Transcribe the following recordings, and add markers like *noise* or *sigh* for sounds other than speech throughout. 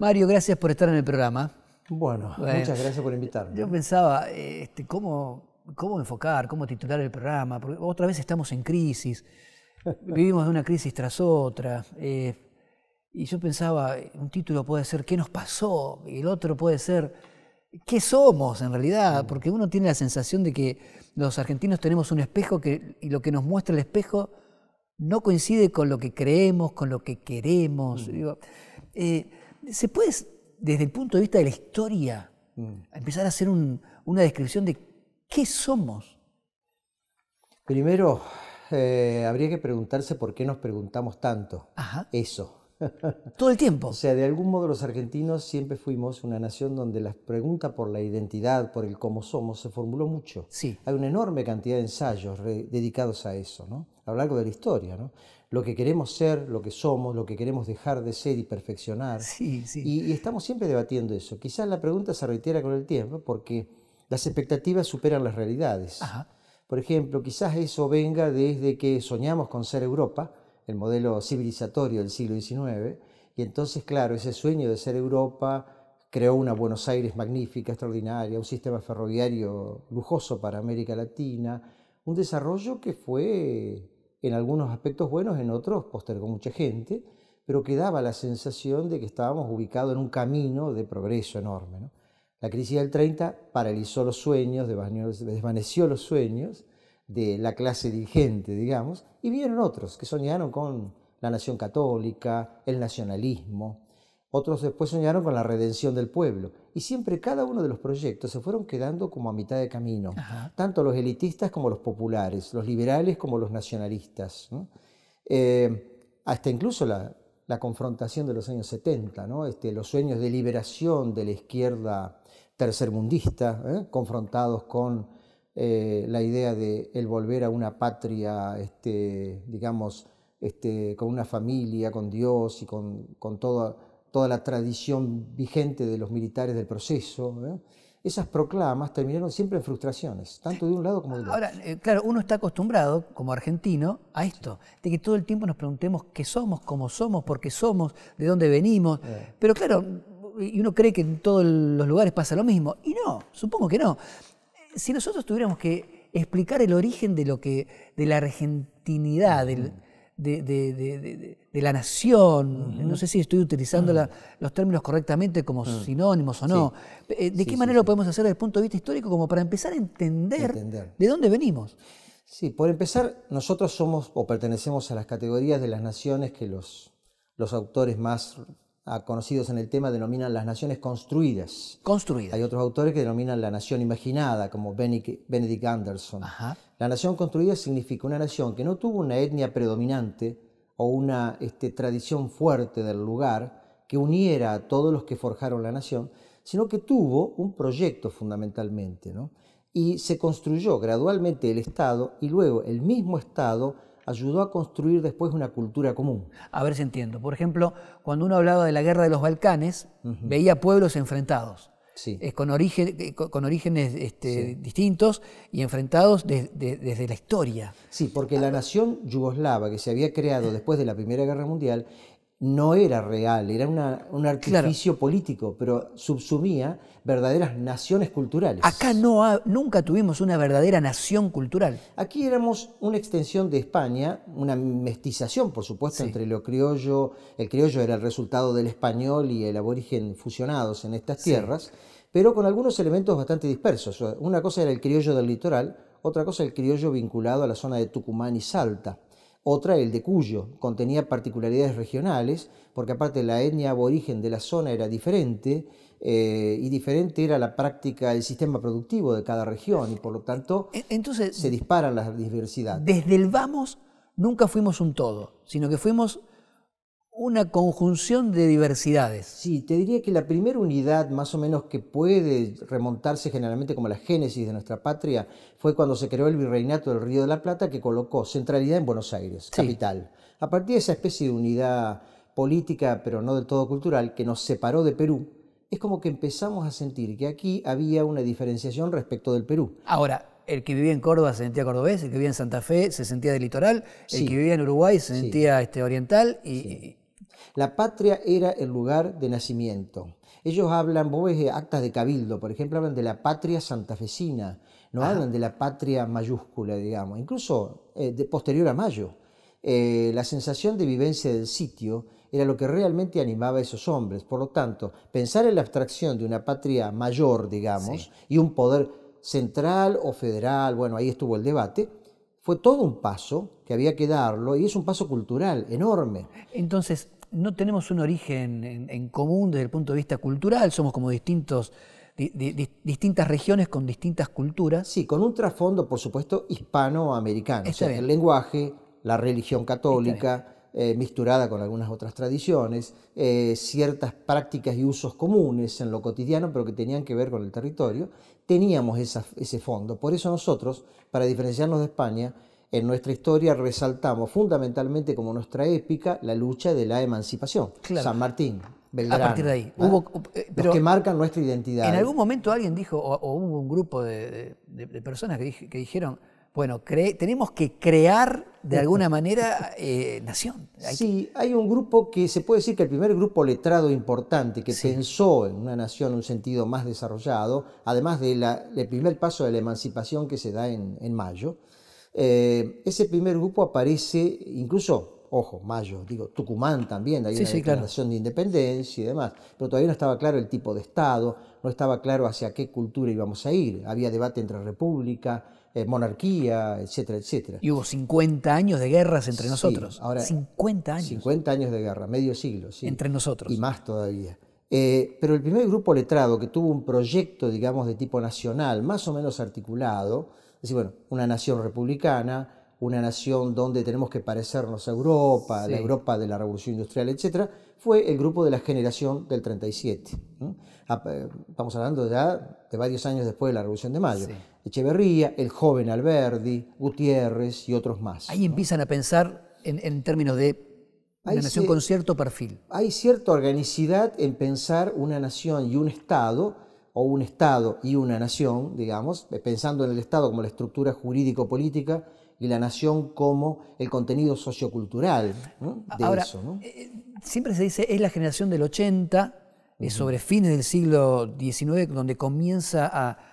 Mario, gracias por estar en el programa. Bueno, muchas gracias por invitarme. Yo pensaba, este, ¿cómo, ¿cómo enfocar, cómo titular el programa? Porque otra vez estamos en crisis, *laughs* vivimos de una crisis tras otra. Eh, y yo pensaba, un título puede ser ¿Qué nos pasó? Y el otro puede ser ¿Qué somos en realidad? Mm. Porque uno tiene la sensación de que los argentinos tenemos un espejo que, y lo que nos muestra el espejo no coincide con lo que creemos, con lo que queremos. Mm. Eh, ¿Se puede, desde el punto de vista de la historia, mm. empezar a hacer una descripción de qué somos? Primero, eh, habría que preguntarse por qué nos preguntamos tanto eso. *laughs* Todo el tiempo. o sea, de algún modo los argentinos siempre fuimos una nación donde la pregunta por la identidad, por el cómo somos, se formuló mucho. Sí. Hay una enorme cantidad de ensayos dedicados a eso, ¿no? A lo largo de la historia, ¿no? lo que queremos ser, lo que somos, lo que queremos dejar de ser y perfeccionar. Y, estamos siempre debatiendo eso. Quizás la pregunta se reitera con el tiempo porque las expectativas superan las realidades. Por ejemplo, quizás eso venga desde que soñamos con ser Europa, el modelo civilizatorio del siglo XIX, y entonces, claro, ese sueño de ser Europa creó una Buenos Aires magnífica, extraordinaria, un sistema ferroviario lujoso para América Latina, un desarrollo que fue en algunos aspectos buenos, en otros postergó mucha gente, pero que daba la sensación de que estábamos ubicados en un camino de progreso enorme. La crisis del 30 paralizó los sueños, desvaneció los sueños de la clase dirigente, digamos, y vieron otros que soñaron con la nación católica, el nacionalismo, otros después soñaron con la redención del pueblo. Y siempre cada uno de los proyectos se fueron quedando como a mitad de camino, tanto los elitistas como los populares, los liberales como los nacionalistas. Eh, hasta incluso la, confrontación de los años 70, este, los sueños de liberación de la izquierda tercermundista, ¿eh? confrontados con eh, la idea de el volver a una patria, este, digamos, este, con una familia, con Dios y con, con toda la tradición vigente de los militares del proceso. ¿eh? Esas proclamas terminaron siempre en frustraciones, tanto de un lado como del otro. Ahora, eh, claro, uno está acostumbrado, como argentino, a esto, de que todo el tiempo nos preguntemos qué somos, cómo somos, por qué somos, de dónde venimos. Eh. Pero claro, y uno cree que en todos los lugares pasa lo mismo. Y no, supongo que no. Si nosotros tuviéramos que explicar el origen de lo que, de la argentinidad, del, de, la nación. No sé si estoy utilizando los términos correctamente como sinónimos o no. Eh, ¿De qué manera lo podemos hacer desde el punto de vista histórico como para empezar a entender, de dónde venimos? Sí, por empezar, nosotros somos o pertenecemos a las categorías de las naciones que los, los autores más ah, conocidos en el tema denominan las naciones construidas. Construidas. Hay otros autores que denominan la nación imaginada, como Benedict Anderson. Ajá. La nación construida significa una nación que no tuvo una etnia predominante o una este, tradición fuerte del lugar que uniera a todos los que forjaron la nación, sino que tuvo un proyecto fundamentalmente, ¿no? Y se construyó gradualmente el Estado y luego el mismo Estado ayudó a construir después una cultura común. A ver si entiendo. Por ejemplo, cuando uno hablaba de la guerra de los Balcanes, veía pueblos enfrentados sí. Eh, eh, con, orígenes este, distintos y enfrentados desde la historia. Sí, porque la ah, nación yugoslava que se había creado *laughs* después de la Primera Guerra Mundial no era real, era un artificio político, pero subsumía verdaderas naciones culturales. Acá no nunca tuvimos una verdadera nación cultural. Aquí éramos una extensión de España, una mestización, por supuesto, entre lo criollo, el criollo era el resultado del español y el aborigen fusionados en estas tierras, pero con algunos elementos bastante dispersos. Una cosa era el criollo del litoral, otra cosa el criollo vinculado a la zona de Tucumán y Salta. Otra, el de Cuyo, contenía particularidades regionales, porque aparte la etnia aborigen de la zona era diferente, eh, y diferente era la práctica, el sistema productivo de cada región, y por lo tanto e-, Entonces, se disparan las diversidades. Desde el vamos nunca fuimos un todo, sino que fuimos una conjunción de diversidades. Sí, te diría que la primera unidad más o menos que puede remontarse generalmente como la génesis de nuestra patria fue cuando se creó el virreinato del Río de la Plata que colocó centralidad en Buenos Aires, capital. A partir de esa especie de unidad política, pero no del todo cultural, que nos separó de Perú, es como que empezamos a sentir que aquí había una diferenciación respecto del Perú. Ahora, el que vivía en Córdoba se sentía cordobés, el que vivía en Santa Fe se sentía del litoral, el que vivía en Uruguay se sentía este, oriental y, la patria era el lugar de nacimiento. Ellos hablan, vos ves eh, actas de cabildo, por ejemplo, hablan de la patria santafesina, no hablan de la patria mayúscula, digamos, incluso eh, de posterior a Mayo. Eh, la sensación de vivencia del sitio era lo que realmente animaba a esos hombres. Por lo tanto, pensar en la abstracción de una patria mayor, digamos, y un poder central o federal, bueno, ahí estuvo el debate, fue todo un paso que había que darlo y es un paso cultural enorme. Entonces, no tenemos un origen en, común desde el punto de vista cultural, somos como distintos, distintas regiones con distintas culturas. Sí, con un trasfondo, por supuesto, hispanoamericano. el lenguaje, la religión católica. Eh, misturada con algunas otras tradiciones, eh, ciertas prácticas y usos comunes en lo cotidiano, pero que tenían que ver con el territorio, teníamos ese fondo. Por eso nosotros, para diferenciarnos de España, en nuestra historia resaltamos fundamentalmente como nuestra épica la lucha de la emancipación. San Martín, Belgrano, a partir de ahí. Eh, pero que marcan nuestra identidad. En algún momento alguien dijo, o, hubo un grupo de, personas que, dijeron, bueno, tenemos que crear de alguna *laughs* manera eh, nación. sí, hay un grupo que se puede decir que el primer grupo letrado importante que pensó en una nación en un sentido más desarrollado, además del primer paso de la emancipación que se da en, en mayo, eh, ese primer grupo aparece incluso, ojo, Mayo, digo, Tucumán también, hay sí, una declaración de independencia y demás, pero todavía no estaba claro el tipo de Estado, no estaba claro hacia qué cultura íbamos a ir, había debate entre república, eh, monarquía, etcétera, etcétera. Y hubo 50 años de guerras entre nosotros. Ahora, 50 años. 50 años de guerra, medio siglo, sí. Entre nosotros. Y más todavía. Eh, pero el primer grupo letrado que tuvo un proyecto, digamos, de tipo nacional, más o menos articulado, es decir, bueno, una nación republicana, una nación donde tenemos que parecernos a Europa, la Europa de la Revolución Industrial, etc., fue el grupo de la generación del 37. Eh, estamos hablando ya de varios años después de la Revolución de Mayo. Echeverría, el joven Alberdi, Gutiérrez y otros más. Ahí empiezan a pensar en, términos de una nación con cierto perfil. Hay cierta organicidad en pensar una nación y un Estado o un Estado y una nación, digamos, eh, pensando en el Estado como la estructura jurídico-política y la nación como el contenido sociocultural de eso. Eh, siempre se dice, es la generación del 80, sobre fines del siglo XIX, donde comienza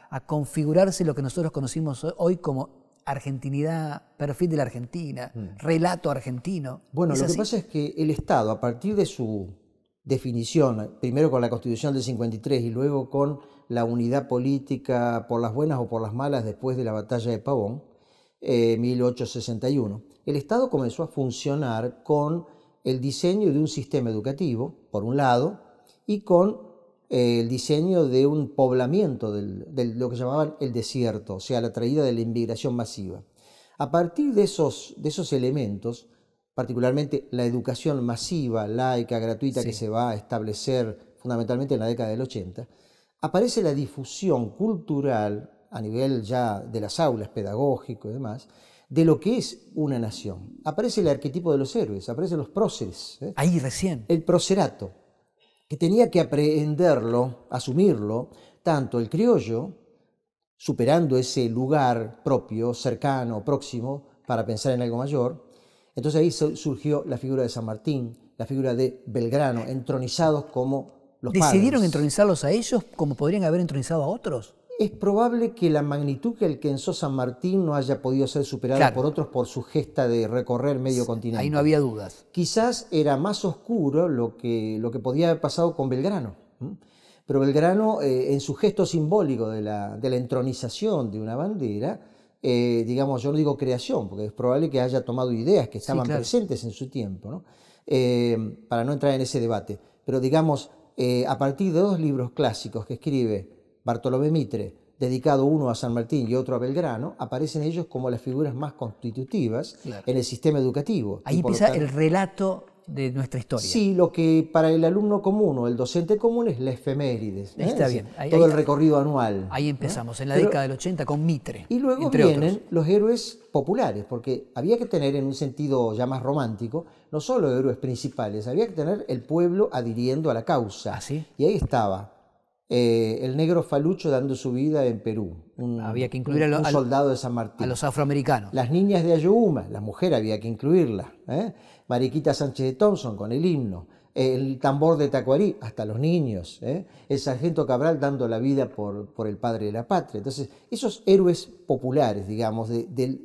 a, configurarse lo que nosotros conocimos hoy como argentinidad, perfil de la Argentina, mm. relato argentino. Bueno, lo que pasa es que el Estado, a partir de su definición, primero con la Constitución del 53 y luego con la unidad política por las buenas o por las malas después de la batalla de Pavón, 1861, eh, el Estado comenzó a funcionar con el diseño de un sistema educativo, por un lado, y con eh, el diseño de un poblamiento de lo que llamaban el desierto, o sea, la traída de la inmigración masiva. A partir de esos, elementos, particularmente la educación masiva, laica, gratuita que se va a establecer fundamentalmente en la década del 80, aparece la difusión cultural a nivel ya de las aulas, pedagógico y demás, de lo que es una nación. Aparece el arquetipo de los héroes, aparecen los próceres. ¿eh? Ahí recién. El procerato, que tenía que aprehenderlo, asumirlo, tanto el criollo, superando ese lugar propio, cercano, próximo, para pensar en algo mayor. Entonces ahí surgió la figura de San Martín, la figura de Belgrano, entronizados como ¿Decidieron entronizarlos a ellos como podrían haber entronizado a otros? Es probable que la magnitud que alcanzó San Martín no haya podido ser superada por otros por su gesta de recorrer medio continente. Ahí no había dudas. Quizás era más oscuro lo que, lo que podía haber pasado con Belgrano. Pero Belgrano, eh, en su gesto simbólico de la, de la entronización de una bandera, eh, digamos, yo no digo creación, porque es probable que haya tomado ideas que estaban presentes en su tiempo, eh, para no entrar en ese debate. Pero digamos, eh, a partir de dos libros clásicos que escribe Bartolomé Mitre, dedicado uno a San Martín y otro a Belgrano, aparecen ellos como las figuras más constitutivas en el sistema educativo. Ahí empieza el relato de nuestra historia. Sí, lo que para el alumno común o el docente común es la efemérides. ¿eh? Está bien. todo el recorrido anual. Ahí empezamos, en la década del 80 con Mitre. Y luego vienen los héroes populares, porque había que tener en un sentido ya más romántico, no solo héroes principales, había que tener el pueblo adhiriendo a la causa. Ah, y ahí estaba eh, el negro falucho dando su vida en Perú. había que incluir a los, soldados de San Martín. A los afroamericanos. Las niñas de Ayohuma, la mujer había que incluirla. ¿eh? Mariquita Sánchez de Thompson con el himno, el tambor de Tacuarí, hasta los niños, ¿eh? el sargento Cabral dando la vida por, el padre de la patria. Entonces, esos héroes populares, digamos,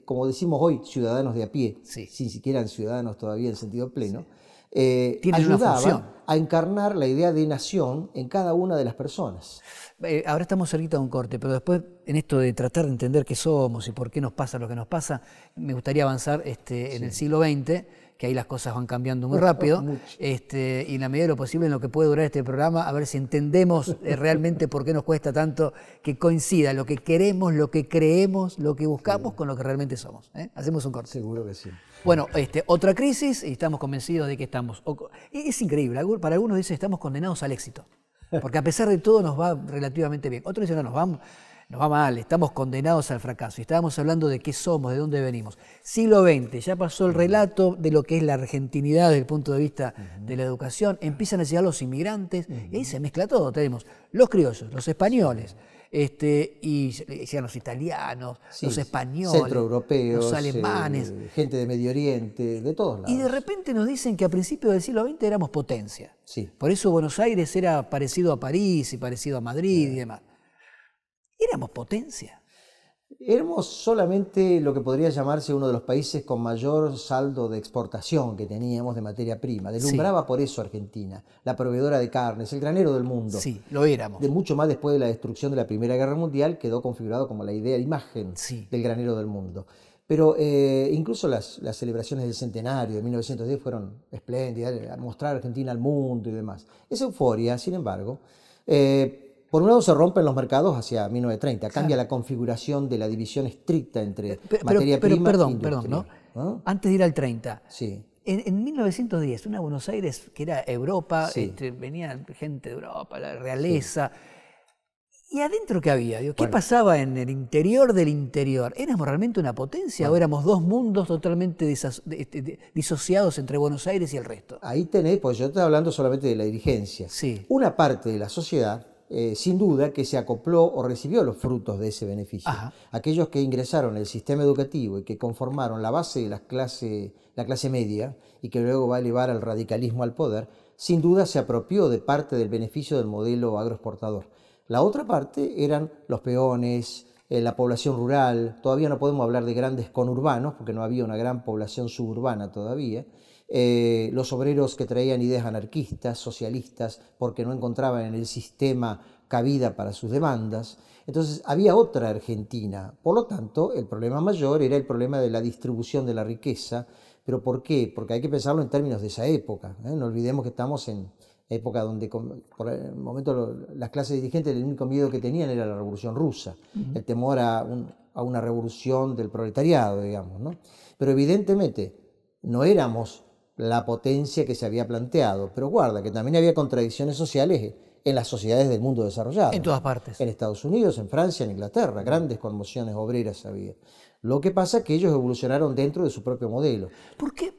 como decimos hoy, ciudadanos de a pie, sin siquiera ser ciudadanos todavía en sentido pleno, eh, ayudaban a encarnar la idea de nación en cada una de las personas. Eh, ahora estamos cerquita de un corte, pero después en esto de tratar de entender qué somos y por qué nos pasa lo que nos pasa, me gustaría avanzar este, en el siglo XX que ahí las cosas van cambiando muy *laughs* rápido, este, y en la medida de lo posible en lo que puede durar este programa, a ver si entendemos eh, realmente por qué nos cuesta tanto que coincida lo que queremos, lo que creemos, lo que buscamos con lo que realmente somos. ¿eh? Hacemos un corte. Seguro que sí. Bueno, este, otra crisis y estamos convencidos de que estamos... Es increíble, para algunos dice estamos condenados al éxito, porque a pesar de todo nos va relativamente bien. Otros dicen no, nos vamos nos va mal, estamos condenados al fracaso. estábamos hablando de qué somos, de dónde venimos. Siglo XX, ya pasó el mm. relato de lo que es la argentinidad desde el punto de vista de la educación. Empiezan a llegar los inmigrantes y ahí se mezcla todo. Tenemos los criollos, los españoles, este, y llegan los italianos, los españoles, los alemanes, eh, gente de Medio Oriente, de todos lados. Y de repente nos dicen que a principios del siglo XX éramos potencia. Sí. Por eso Buenos Aires era parecido a París y parecido a Madrid y demás éramos potencia. Éramos solamente lo que podría llamarse uno de los países con mayor saldo de exportación que teníamos de materia prima. Deslumbraba por eso Argentina, la proveedora de carnes, el granero del mundo. Sí, lo éramos. De mucho más después de la destrucción de la Primera Guerra Mundial quedó configurado como la idea, la imagen del granero del mundo. Pero eh, incluso las, celebraciones del centenario de 1910 fueron espléndidas, mostrar a Argentina al mundo y demás. Esa euforia, sin embargo, eh, por un lado se rompen los mercados hacia 1930, cambia la configuración de la división estricta entre materia prima perdón, e perdón, ¿no? Antes de ir al 30. Sí. En, 1910, una Buenos Aires que era Europa, este, venía gente de Europa, la realeza. ¿Y adentro qué había? ¿Qué pasaba en el interior del interior? ¿Éramos realmente una potencia o éramos dos mundos totalmente este, disociados entre Buenos Aires y el resto? Ahí tenés, porque yo estoy hablando solamente de la dirigencia. Una parte de la sociedad eh, sin duda que se acopló o recibió los frutos de ese beneficio. Aquellos que ingresaron el sistema educativo y que conformaron la base de la clase, la clase media y que luego va a llevar al radicalismo al poder, sin duda se apropió de parte del beneficio del modelo agroexportador. La otra parte eran los peones, eh, la población rural, todavía no podemos hablar de grandes conurbanos porque no había una gran población suburbana todavía, eh, los obreros que traían ideas anarquistas, socialistas, porque no encontraban en el sistema cabida para sus demandas. Entonces había otra Argentina. Por lo tanto, el problema mayor era el problema de la distribución de la riqueza. ¿Pero por qué? Porque hay que pensarlo en términos de esa época. ¿eh? No olvidemos que estamos en época donde por el momento las clases dirigentes el único miedo que tenían era la revolución rusa, el temor a, una revolución del proletariado, digamos. Pero evidentemente no éramos la potencia que se había planteado. Pero guarda, que también había contradicciones sociales en las sociedades del mundo desarrollado. En todas partes. En Estados Unidos, en Francia, en Inglaterra, grandes conmociones obreras había. Lo que pasa es que ellos evolucionaron dentro de su propio modelo. ¿Por qué?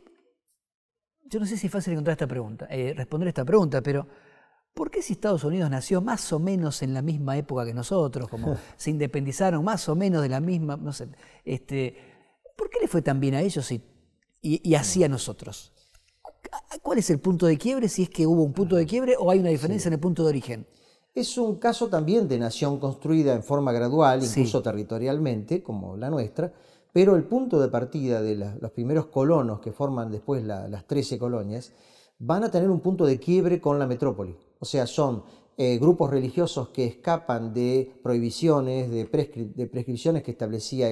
Yo no sé si es fácil encontrar esta pregunta, eh, responder esta pregunta, pero ¿por qué si Estados Unidos nació más o menos en la misma época que nosotros, como *laughs* se independizaron más o menos de la misma, no sé, este, ¿por qué le fue tan bien a ellos y, y así a nosotros? Ah, ¿Cuál es el punto de quiebre? Si es que hubo un punto de quiebre o hay una diferencia en el punto de origen. Es un caso también de nación construida en forma gradual, incluso territorialmente, como la nuestra, pero el punto de partida de los primeros colonos que forman después las 13 colonias van a tener un punto de quiebre con la metrópoli. O sea, son eh, grupos religiosos que escapan de prohibiciones, de, prescripciones que establecía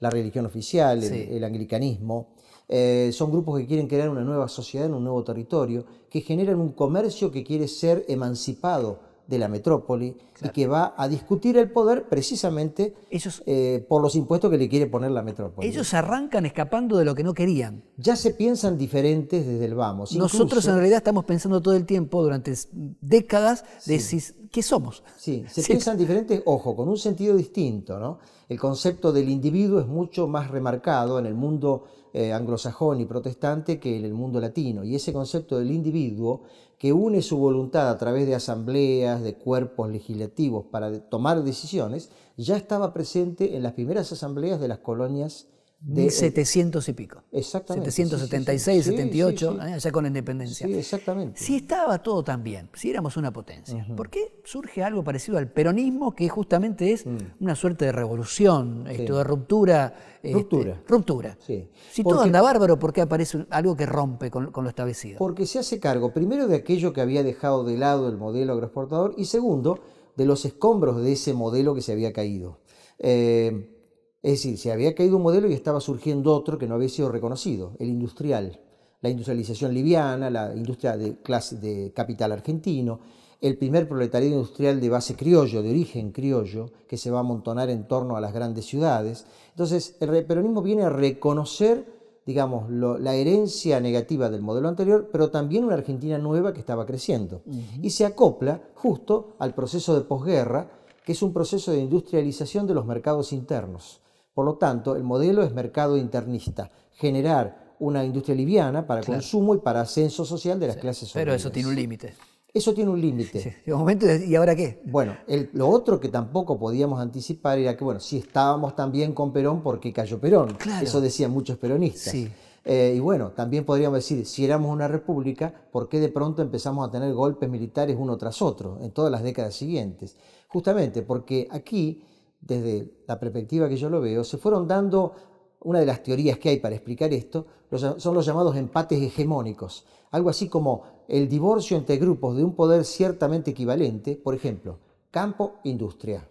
la religión oficial, el anglicanismo, eh, son grupos que quieren crear una nueva sociedad en un nuevo territorio, que generan un comercio que quiere ser emancipado de la metrópoli y que va a discutir el poder precisamente eh, por los impuestos que le quiere poner la metrópoli. Ellos arrancan escapando de lo que no querían. Ya se piensan diferentes desde el vamos. Nosotros en realidad estamos pensando todo el tiempo, durante décadas, de qué somos. Sí, se piensan diferentes, ojo, con un sentido distinto. ¿no? El concepto del individuo es mucho más remarcado en el mundo eh, anglosajón y protestante que en el mundo latino. Y ese concepto del individuo que une su voluntad a través de asambleas, de cuerpos legislativos para tomar decisiones, ya estaba presente en las primeras asambleas de las colonias de 700 eh, y pico. Exactamente. 776, 78, allá con la independencia. Sí, exactamente. Si estaba todo tan bien, si éramos una potencia, ¿por qué surge algo parecido al peronismo que justamente es mm. una suerte de revolución, esto de ruptura? Este, ruptura. ruptura. Sí. Si todo anda bárbaro, ¿por qué aparece algo que rompe con, con, lo establecido? Porque se hace cargo, primero, de aquello que había dejado de lado el modelo agroexportador y segundo, de los escombros de ese modelo que se había caído. Eh, es decir, se había caído un modelo y estaba surgiendo otro que no había sido reconocido, el industrial, la industrialización liviana, la industria de, clase, de capital argentino, el primer proletariado industrial de base criollo, de origen criollo, que se va a amontonar en torno a las grandes ciudades. Entonces, el peronismo viene a reconocer digamos, la herencia negativa del modelo anterior, pero también una Argentina nueva que estaba creciendo. Y se acopla justo al proceso de posguerra, que es un proceso de industrialización de los mercados internos. Por lo tanto, el modelo es mercado internista, generar una industria liviana para consumo y para ascenso social de las clases sociales. Pero eso tiene un límite. Eso tiene un límite. momento, ¿Y ahora qué? Bueno, lo otro que tampoco podíamos anticipar era que, bueno, si estábamos también con Perón, ¿por qué cayó Perón? Eso decían muchos peronistas. Eh, y bueno, también podríamos decir, si éramos una república, ¿por qué de pronto empezamos a tener golpes militares uno tras otro en todas las décadas siguientes? Justamente porque aquí desde la perspectiva que yo lo veo, se fueron dando, una de las teorías que hay para explicar esto, son los llamados empates hegemónicos, algo así como el divorcio entre grupos de un poder ciertamente equivalente, por ejemplo, campo, industria,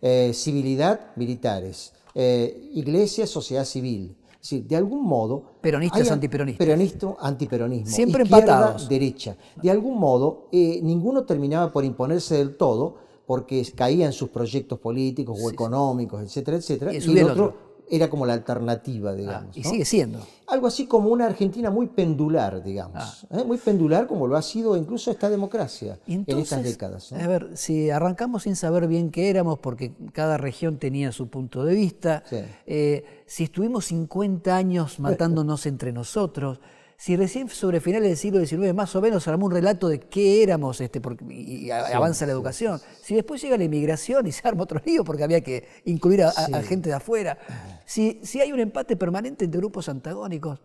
eh, civilidad, militares, eh, iglesia, sociedad civil. Es de algún modo... Peronistas, antiperonistas. Peronismo, antiperonismo. Siempre empatados. Derecha. De algún modo, eh, ninguno terminaba por imponerse del todo, porque caían sus proyectos políticos o económicos, etcétera, etcétera. Y, el otro, era como la alternativa, digamos. Ah, y sigue siendo. Algo así como una Argentina muy pendular, digamos. Ah. ¿eh? Muy pendular como lo ha sido incluso esta democracia en estas décadas. A ver, si arrancamos sin saber bien qué éramos, porque cada región tenía su punto de vista, eh, si estuvimos 50 años *laughs* matándonos entre nosotros, si recién sobre finales del siglo XIX más o menos se armó un relato de qué éramos este, y avanza la educación, si después llega la inmigración y se arma otro lío porque había que incluir a, gente de afuera, si, si hay un empate permanente entre grupos antagónicos,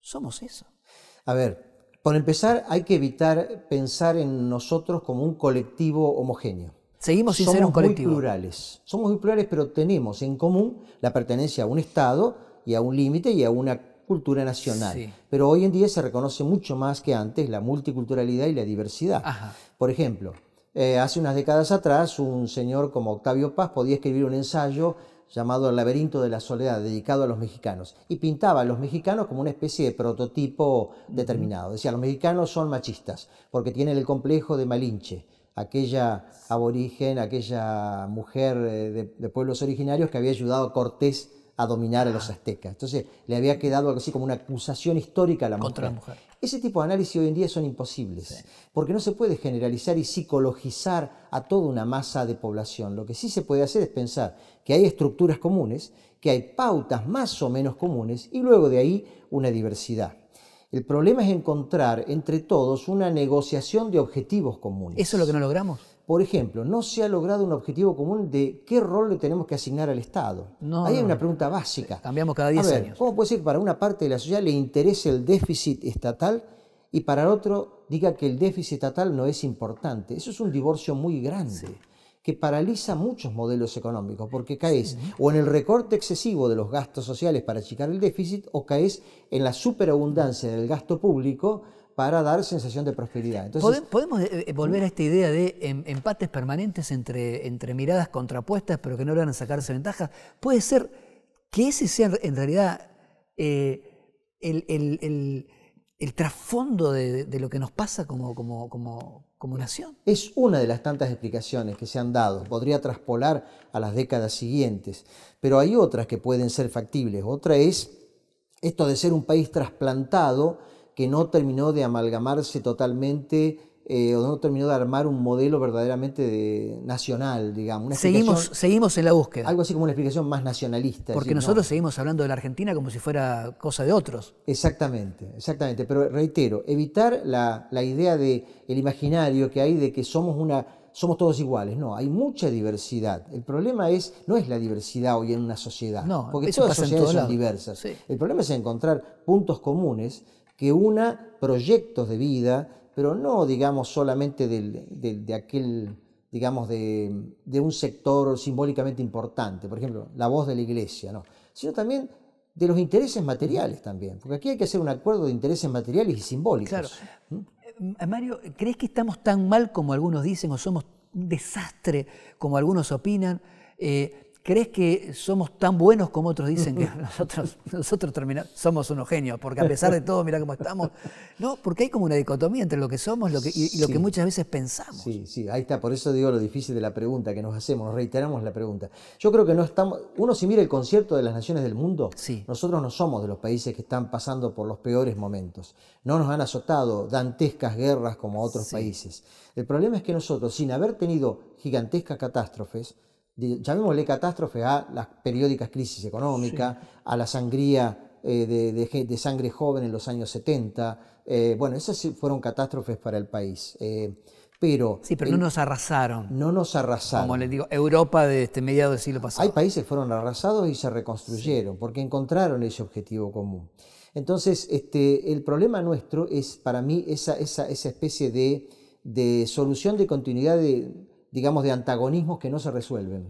somos eso. A ver, por empezar hay que evitar pensar en nosotros como un colectivo homogéneo. Seguimos sin un colectivo. Somos muy plurales. Somos muy plurales, pero tenemos en común la pertenencia a un Estado y a un límite y a una cultura nacional. Pero hoy en día se reconoce mucho más que antes la multiculturalidad y la diversidad. Por ejemplo, eh, hace unas décadas atrás un señor como Octavio Paz podía escribir un ensayo llamado El laberinto de la soledad, dedicado a los mexicanos, y pintaba a los mexicanos como una especie de prototipo determinado. Decía, los mexicanos son machistas, porque tienen el complejo de Malinche, aquella aborigen, aquella mujer eh, de pueblos originarios que había ayudado a Cortés a dominar a los ah. aztecas. Entonces le había quedado algo así como una acusación histórica a la mujer. Contra la mujer. Ese tipo de análisis hoy en día son imposibles, porque no se puede generalizar y psicologizar a toda una masa de población. Lo que sí se puede hacer es pensar que hay estructuras comunes, que hay pautas más o menos comunes y luego de ahí una diversidad. El problema es encontrar entre todos una negociación de objetivos comunes. Eso es lo que no logramos. Por ejemplo, no se ha logrado un objetivo común de qué rol le tenemos que asignar al Estado. Ahí hay una pregunta básica. Cambiamos cada 10 años. ¿Cómo puede ser que para una parte de la sociedad le interese el déficit estatal y para el otro diga que el déficit estatal no es importante? Eso es un divorcio muy grande. que paraliza muchos modelos económicos, porque caes o en el recorte excesivo de los gastos sociales para achicar el déficit, o caes en la superabundancia del gasto público para dar sensación de prosperidad. Entonces, ¿Podemos eh, eh, volver a esta idea de em, empates permanentes entre, miradas contrapuestas, pero que no logran sacarse ventajas? Puede ser que ese sea en realidad eh, el, trasfondo de, lo que nos pasa como, como nación. Es una de las tantas explicaciones que se han dado. Podría traspolar a las décadas siguientes, pero hay otras que pueden ser factibles. Otra es esto de ser un país trasplantado que no terminó de amalgamarse totalmente eh, o no terminó de armar un modelo verdaderamente nacional, digamos. seguimos, seguimos en la búsqueda. Algo así como una explicación más nacionalista. Porque nosotros seguimos hablando de la Argentina como si fuera cosa de otros. Exactamente, exactamente. Pero reitero, evitar la, idea del el imaginario que hay de que somos una somos todos iguales. No, hay mucha diversidad. El problema es no es la diversidad hoy en una sociedad, no, porque todas las sociedades son diversas. El problema es encontrar puntos comunes que una proyectos de vida, pero no, digamos, solamente de aquel, digamos, de, un sector simbólicamente importante, por ejemplo, la voz de la iglesia, no, sino también de los intereses materiales también, porque aquí hay que hacer un acuerdo de intereses materiales y simbólicos. Claro. ¿Mm? Eh, Mario, ¿crees que estamos tan mal como algunos dicen o somos un desastre como algunos opinan? Eh, ¿Crees que somos tan buenos como otros dicen que *laughs* nosotros, terminamos, somos unos genios? Porque a pesar de todo, mira cómo estamos. No, porque hay como una dicotomía entre lo que somos y, lo que muchas veces pensamos. Sí, sí, ahí está. Por eso digo lo difícil de la pregunta que nos hacemos, nos reiteramos la pregunta. Yo creo que no estamos. Uno, si mira el concierto de las naciones del mundo, nosotros no somos de los países que están pasando por los peores momentos. No nos han azotado dantescas guerras como otros países. El problema es que nosotros, sin haber tenido gigantescas catástrofes, llamémosle catástrofe a las periódicas crisis económicas, a la sangría eh, de, sangre joven en los años 70. Eh, bueno, esas fueron catástrofes para el país. Eh, pero, sí, pero no nos arrasaron. No nos arrasaron. Como les digo, Europa de este mediados del siglo pasado. Hay países que fueron arrasados y se reconstruyeron porque encontraron ese objetivo común. Entonces, este, el problema nuestro es para mí esa, especie de, de solución de continuidad de, digamos, de antagonismos que no se resuelven.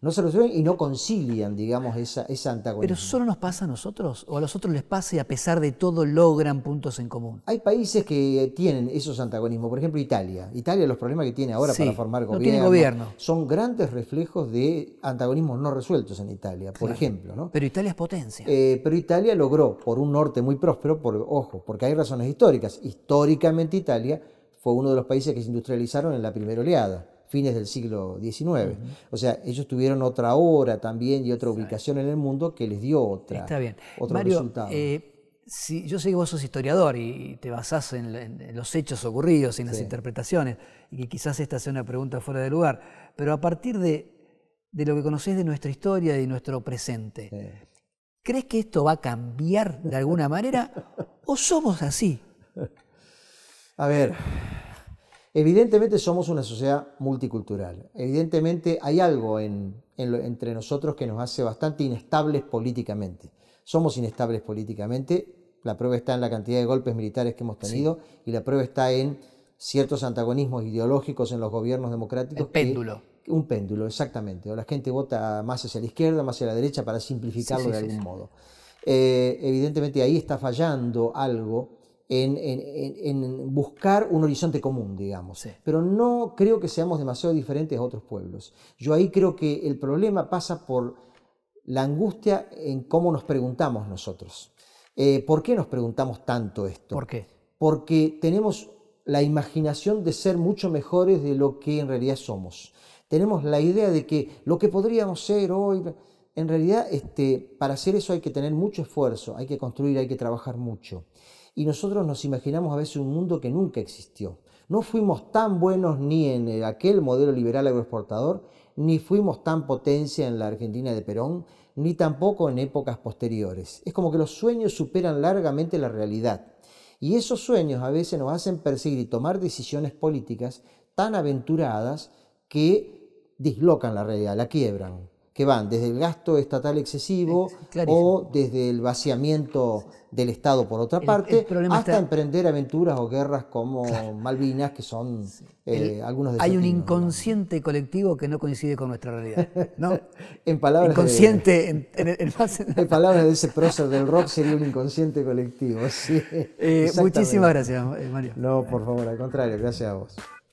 No se resuelven y no concilian, digamos, esa, esa antagonismo. ¿Pero solo nos pasa a nosotros? ¿O a los otros les pasa y a pesar de todo logran puntos en común? Hay países que tienen esos antagonismos. Por ejemplo, Italia. Italia, los problemas que tiene ahora para formar gobierno, tiene gobierno, son grandes reflejos de antagonismos no resueltos en Italia, por ejemplo. Pero Italia es potencia. Eh, pero Italia logró, por un norte muy próspero, por, ojo, porque hay razones históricas. Históricamente Italia fue uno de los países que se industrializaron en la primera oleada fines del siglo XIX. O sea, ellos tuvieron otra hora también y otra ubicación en el mundo que les dio otra, Está bien. otro resultado. Eh, si, yo sé que vos sos historiador y, te basás en, los hechos ocurridos, y en las interpretaciones, y quizás esta sea una pregunta fuera de lugar, pero a partir de, lo que conocés de nuestra historia y nuestro presente, ¿crees que esto va a cambiar de alguna manera o somos así? *laughs* A ver, Evidentemente somos una sociedad multicultural, evidentemente hay algo entre nosotros que nos hace bastante inestables políticamente. Somos inestables políticamente, la prueba está en la cantidad de golpes militares que hemos tenido y la prueba está en ciertos antagonismos ideológicos en los gobiernos democráticos. Un péndulo. un péndulo, exactamente. O la gente vota más hacia la izquierda, más hacia la derecha para simplificarlo de algún modo. Eh, evidentemente ahí está fallando algo en, buscar un horizonte común, digamos. Pero no creo que seamos demasiado diferentes a otros pueblos. Yo ahí creo que el problema pasa por la angustia en cómo nos preguntamos nosotros. Eh, ¿Por qué nos preguntamos tanto esto? ¿Por qué? Porque tenemos la imaginación de ser mucho mejores de lo que en realidad somos. Tenemos la idea de que lo que podríamos ser hoy, en realidad este, para hacer eso hay que tener mucho esfuerzo, hay que construir, hay que trabajar mucho y nosotros nos imaginamos a veces un mundo que nunca existió. No fuimos tan buenos ni en eh, aquel modelo liberal agroexportador, ni fuimos tan potencia en la Argentina de Perón, ni tampoco en épocas posteriores. Es como que los sueños superan largamente la realidad. Y esos sueños a veces nos hacen perseguir y tomar decisiones políticas tan aventuradas que dislocan la realidad, la quiebran que van desde el gasto estatal excesivo eh, o desde el vaciamiento del Estado por otra parte, hasta emprender aventuras o guerras como Malvinas, que son eh, algunos de Hay un inconsciente colectivo que no coincide con nuestra realidad. ¿no? *laughs* en palabras inconsciente, de, en, en, en, palabras de ese prócer del rock sería un inconsciente colectivo. Eh, muchísimas gracias, Mario. No, por favor, al contrario, gracias a vos.